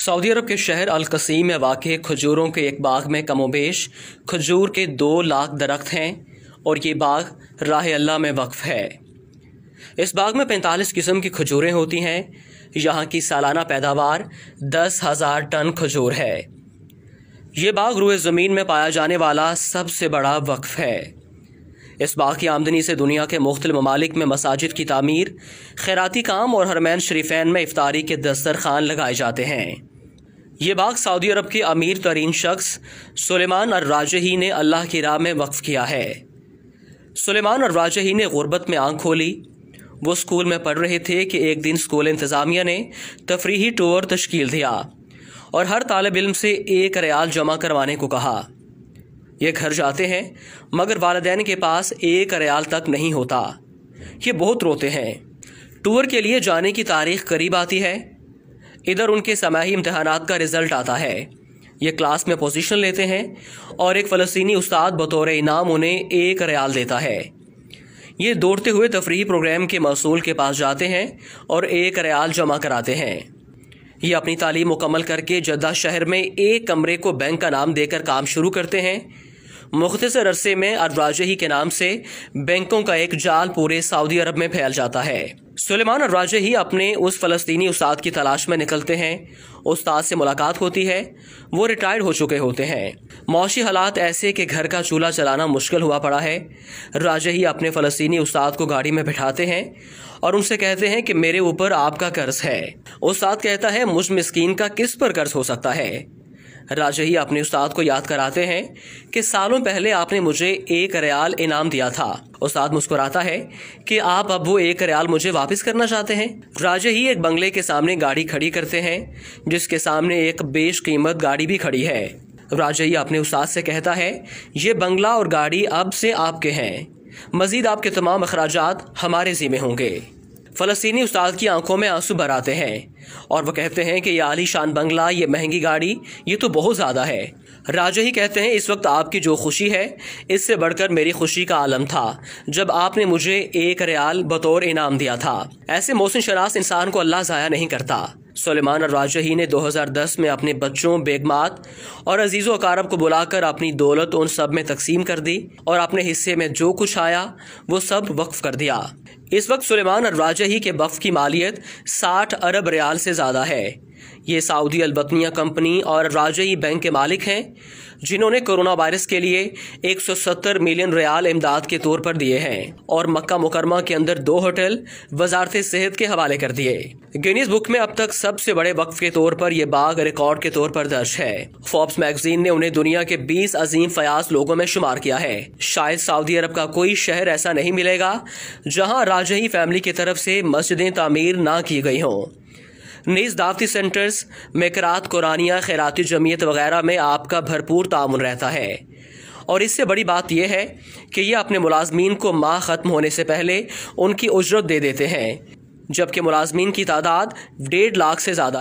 Saudi अरब के शहर कसीम में वाक़ खजूरों के एक बाग में कमोबेश खजूर के दो लाख दरख्त हैं और ये बाग राह अल्लाह में वक्फ़ है इस बाग में पैंतालीस किस्म की खजूरें होती हैं यहाँ की सालाना पैदावार दस हज़ार टन खजूर है ये बाग रुए ज़मीन में पाया जाने वाला सबसे बड़ा वक्फ़ है इस बाग की आमदनी से दुनिया के मुख्त ममालिक में मसाजिद की तमीर खैराती काम और हरमैन शरीफैन में इफ्तारी के दस्तरखान लगाए जाते हैं ये बाग सऊदी अरब के अमीर तरीन शख्स सलेमान और राजही ने अल्लाह की राह में वक्फ किया है सलेमान और राजही ने गुर्बत में आंख खोली वो स्कूल में पढ़ रहे थे कि एक दिन स्कूल इंतज़ामिया ने तफरीही टूर तश्कील दिया और हर तालब इल्म से एक रयाल जमा करवाने को कहा ये घर जाते हैं मगर वालदेन के पास एक रयाल तक नहीं होता ये बहुत रोते हैं टूर के लिए जाने की तारीख करीब आती है इधर उनके समाही इम्तहान का रिज़ल्ट आता है ये क्लास में पोजीशन लेते हैं और एक फ़लस्तनी उस्ताद बतौर इनाम उन्हें एक रयाल देता है ये दौड़ते हुए तफरी प्रोग्राम के मौसू के पास जाते हैं और एक रयाल जमा कराते हैं ये अपनी तालीम मुकम्मल करके जद्दा शहर में एक कमरे को बैंक का नाम देकर काम शुरू करते हैं मुख्तर अरसे में अरवाजही के नाम से बैंकों का एक जाल पूरे सऊदी अरब में फैल जाता है सुलेमान अरवाजही अपने उस फ़लस्तनी उस्ताद की तलाश में निकलते हैं उस्ताद से मुलाकात होती है वो रिटायर्ड हो चुके होते हैं मौसी हालात ऐसे कि घर का चूल्हा चलाना मुश्किल हुआ पड़ा है राजही अपने फ़लस्तनी उस्ताद को गाड़ी में बिठाते हैं और उनसे कहते हैं कि मेरे ऊपर आपका कर्ज है उस्ताद कहता है मुझ मिस्किन का किस पर कर्ज हो सकता है राजे ही अपने उस्ताद को याद कराते हैं कि सालों पहले आपने मुझे एक रियाल इनाम दिया था उस्ताद मुस्कुराता है कि आप अब वो एक रियाल मुझे वापस करना चाहते हैं ही एक बंगले के सामने गाड़ी खड़ी करते हैं जिसके सामने एक बेश कीमत गाड़ी भी खड़ी है राजे ही अपने उस्ताद से कहता है ये बंगला और गाड़ी अब से आपके हैं मज़ीद आपके तमाम अखराज हमारे ज़िम्मे होंगे फलस्तीनी उस्ताद की आंखों में आंसू भर आते हैं और वो कहते हैं कि आली शान बंगला ये महंगी गाड़ी ये तो बहुत ज़्यादा है राजा ही कहते हैं इस वक्त आपकी जो खुशी है इससे बढ़कर मेरी खुशी का आलम था जब आपने मुझे एक रियाल बतौर इनाम दिया था ऐसे मौसम शनास इंसान को अल्लाह ज़ाया नहीं करता सलेमान राजही ने 2010 में अपने बच्चों बेगमात और अजीज़ अकारब को बुलाकर अपनी दौलत उन सब में तकसीम कर दी और अपने हिस्से में जो कुछ आया वो सब वक्फ कर दिया इस वक्त सुलेमान राजही के वक्फ की मालियत 60 अरब रियाल से ज़्यादा है ये सऊदी अलबतनिया कंपनी और राजई बैंक के मालिक हैं जिन्होंने कोरोना वायरस के लिए 170 मिलियन रियाल इमदाद के तौर पर दिए हैं और मक्का मुकरमा के अंदर दो होटल वजारत सेहत के हवाले कर दिए गिनीज बुक में अब तक सबसे बड़े वक्फ के तौर पर यह बाग रिकॉर्ड के तौर पर दर्ज है फोर्ब्स मैगजीन ने उन्हें दुनिया के 20 अजीम फयास लोगों में शुमार किया है शायद सऊदी अरब का कोई शहर ऐसा नहीं मिलेगा जहाँ राजही फैमिली की तरफ से मस्जिदें तामीर ना की गई हों नीज़ दावती सेंटर्स मकरात कुरानिया खैराती जमीयत वगैरह में आपका भरपूर तान रहता है और इससे बड़ी बात यह है कि यह अपने मुलाजमीन को माह ख़त्म होने से पहले उनकी उजरत दे देते हैं जबकि मुलाजमीन की तादाद डेढ़ लाख से ज़्यादा